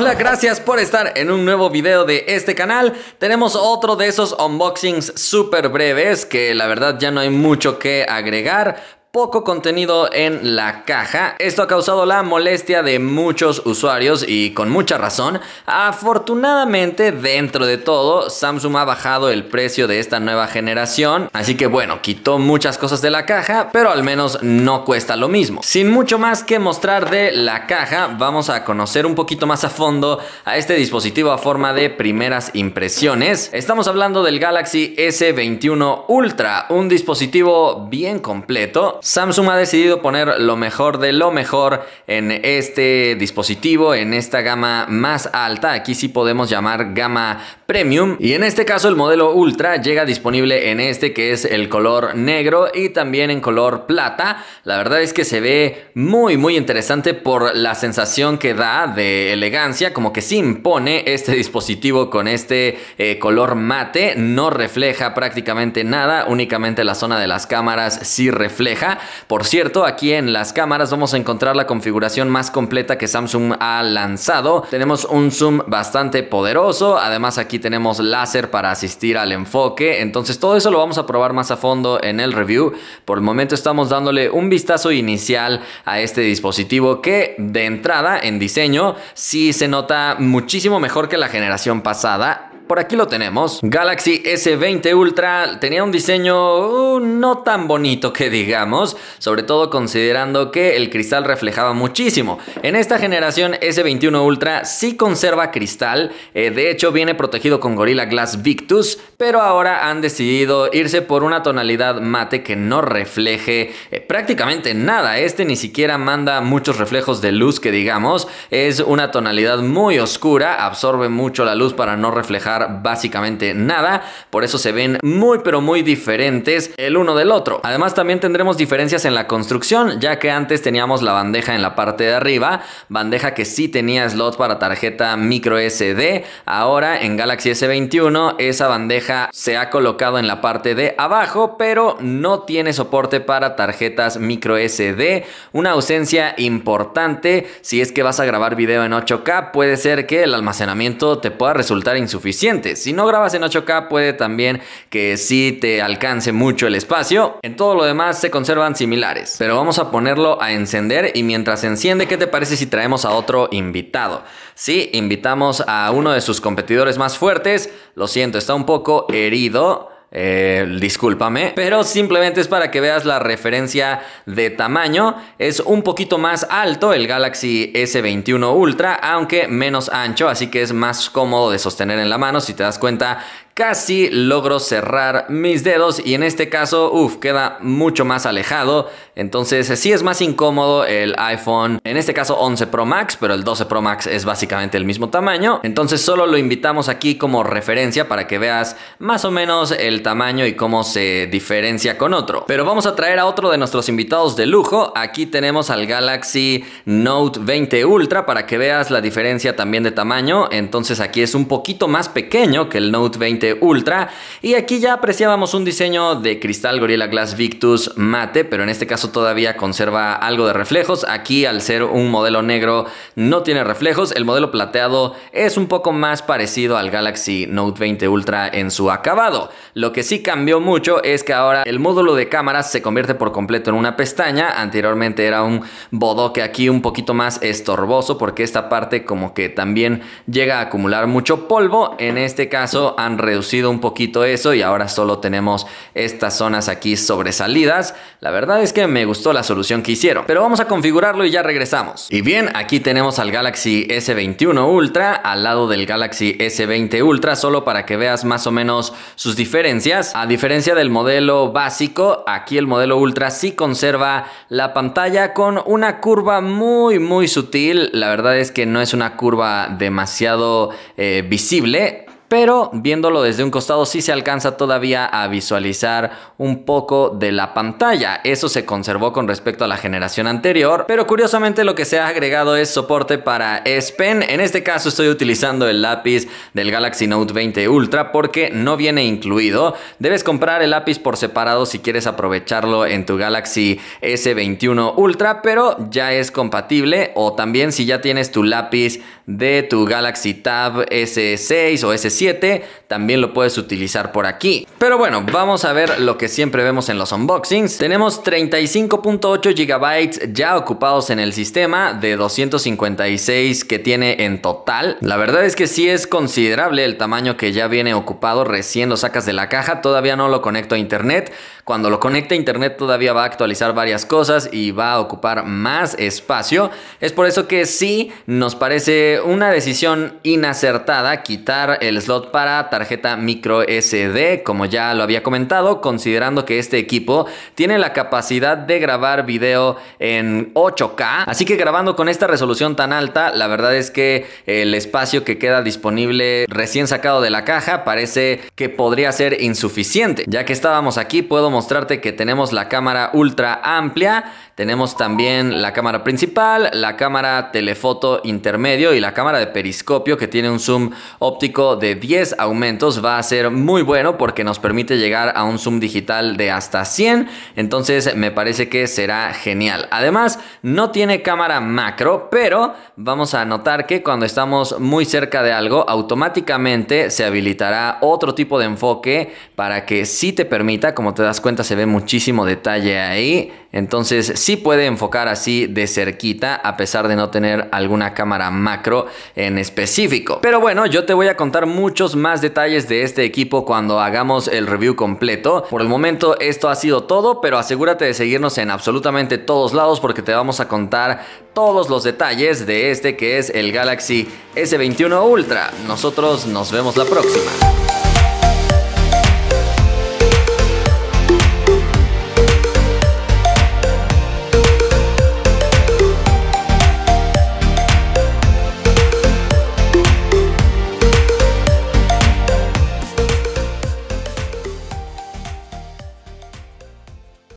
Hola, gracias por estar en un nuevo video de este canal. Tenemos otro de esos unboxings súper breves que la verdad ya no hay mucho que agregar, poco contenido en la caja. Esto ha causado la molestia de muchos usuarios y con mucha razón. Afortunadamente, dentro de todo, Samsung ha bajado el precio de esta nueva generación. Así que bueno, quitó muchas cosas de la caja, pero al menos no cuesta lo mismo. Sin mucho más que mostrar de la caja, vamos a conocer un poquito más a fondo a este dispositivo a forma de primeras impresiones. Estamos hablando del Galaxy S21 Ultra, un dispositivo bien completo. Samsung ha decidido poner lo mejor de lo mejor en este dispositivo, en esta gama más alta. Aquí sí podemos llamar gama premium. Y en este caso el modelo Ultra llega disponible en este que es el color negro y también en color plata. La verdad es que se ve muy muy interesante por la sensación que da de elegancia, como que se impone este dispositivo con este eh, color mate. No refleja prácticamente nada, únicamente la zona de las cámaras sí refleja por cierto, aquí en las cámaras vamos a encontrar la configuración más completa que Samsung ha lanzado. Tenemos un zoom bastante poderoso, además aquí tenemos láser para asistir al enfoque, entonces todo eso lo vamos a probar más a fondo en el review. Por el momento estamos dándole un vistazo inicial a este dispositivo que de entrada en diseño sí se nota muchísimo mejor que la generación pasada por aquí lo tenemos. Galaxy S20 Ultra tenía un diseño uh, no tan bonito que digamos, sobre todo considerando que el cristal reflejaba muchísimo. En esta generación S21 Ultra sí conserva cristal, eh, de hecho viene protegido con Gorilla Glass Victus, pero ahora han decidido irse por una tonalidad mate que no refleje eh, prácticamente nada. Este ni siquiera manda muchos reflejos de luz que digamos, es una tonalidad muy oscura, absorbe mucho la luz para no reflejar básicamente nada, por eso se ven muy pero muy diferentes el uno del otro. Además también tendremos diferencias en la construcción, ya que antes teníamos la bandeja en la parte de arriba, bandeja que sí tenía slot para tarjeta micro SD, ahora en Galaxy S21 esa bandeja se ha colocado en la parte de abajo, pero no tiene soporte para tarjetas micro SD, una ausencia importante si es que vas a grabar video en 8K, puede ser que el almacenamiento te pueda resultar insuficiente si no grabas en 8K puede también que sí te alcance mucho el espacio. En todo lo demás se conservan similares. Pero vamos a ponerlo a encender y mientras enciende, ¿qué te parece si traemos a otro invitado? Sí, invitamos a uno de sus competidores más fuertes. Lo siento, está un poco herido eh, discúlpame, pero simplemente es para que veas la referencia de tamaño. Es un poquito más alto el Galaxy S21 Ultra, aunque menos ancho, así que es más cómodo de sostener en la mano. Si te das cuenta casi logro cerrar mis dedos y en este caso, uff, queda mucho más alejado. Entonces sí es más incómodo el iPhone, en este caso 11 Pro Max, pero el 12 Pro Max es básicamente el mismo tamaño. Entonces solo lo invitamos aquí como referencia para que veas más o menos el tamaño y cómo se diferencia con otro. Pero vamos a traer a otro de nuestros invitados de lujo. Aquí tenemos al Galaxy Note 20 Ultra para que veas la diferencia también de tamaño. Entonces aquí es un poquito más pequeño que el Note 20 Ultra. Y aquí ya apreciábamos un diseño de cristal Gorilla Glass Victus mate, pero en este caso todavía conserva algo de reflejos. Aquí al ser un modelo negro no tiene reflejos. El modelo plateado es un poco más parecido al Galaxy Note 20 Ultra en su acabado. Lo que sí cambió mucho es que ahora el módulo de cámaras se convierte por completo en una pestaña. Anteriormente era un bodoque aquí un poquito más estorboso porque esta parte como que también llega a acumular mucho polvo. En este caso han reducido reducido un poquito eso y ahora solo tenemos estas zonas aquí sobresalidas. La verdad es que me gustó la solución que hicieron, pero vamos a configurarlo y ya regresamos. Y bien, aquí tenemos al Galaxy S21 Ultra al lado del Galaxy S20 Ultra, solo para que veas más o menos sus diferencias. A diferencia del modelo básico, aquí el modelo Ultra sí conserva la pantalla con una curva muy muy sutil. La verdad es que no es una curva demasiado eh, visible, pero viéndolo desde un costado sí se alcanza todavía a visualizar un poco de la pantalla. Eso se conservó con respecto a la generación anterior, pero curiosamente lo que se ha agregado es soporte para S Pen. En este caso estoy utilizando el lápiz del Galaxy Note 20 Ultra porque no viene incluido. Debes comprar el lápiz por separado si quieres aprovecharlo en tu Galaxy S21 Ultra, pero ya es compatible o también si ya tienes tu lápiz de tu Galaxy Tab S6 o S7 también lo puedes utilizar por aquí. Pero bueno, vamos a ver lo que siempre vemos en los unboxings. Tenemos 35.8 GB ya ocupados en el sistema de 256 que tiene en total. La verdad es que sí es considerable el tamaño que ya viene ocupado, recién lo sacas de la caja, todavía no lo conecto a internet. Cuando lo conecte a internet todavía va a actualizar varias cosas y va a ocupar más espacio. Es por eso que sí nos parece una decisión inacertada quitar el para tarjeta micro SD, como ya lo había comentado, considerando que este equipo tiene la capacidad de grabar video en 8K. Así que grabando con esta resolución tan alta, la verdad es que el espacio que queda disponible recién sacado de la caja parece que podría ser insuficiente. Ya que estábamos aquí, puedo mostrarte que tenemos la cámara ultra amplia tenemos también la cámara principal, la cámara telefoto intermedio y la cámara de periscopio que tiene un zoom óptico de 10 aumentos. Va a ser muy bueno porque nos permite llegar a un zoom digital de hasta 100. Entonces me parece que será genial. Además, no tiene cámara macro, pero vamos a notar que cuando estamos muy cerca de algo, automáticamente se habilitará otro tipo de enfoque para que sí te permita, como te das cuenta, se ve muchísimo detalle ahí. Entonces, sí puede enfocar así de cerquita a pesar de no tener alguna cámara macro en específico. Pero bueno, yo te voy a contar muchos más detalles de este equipo cuando hagamos el review completo. Por el momento esto ha sido todo, pero asegúrate de seguirnos en absolutamente todos lados porque te vamos a contar todos los detalles de este que es el Galaxy S21 Ultra. Nosotros nos vemos la próxima.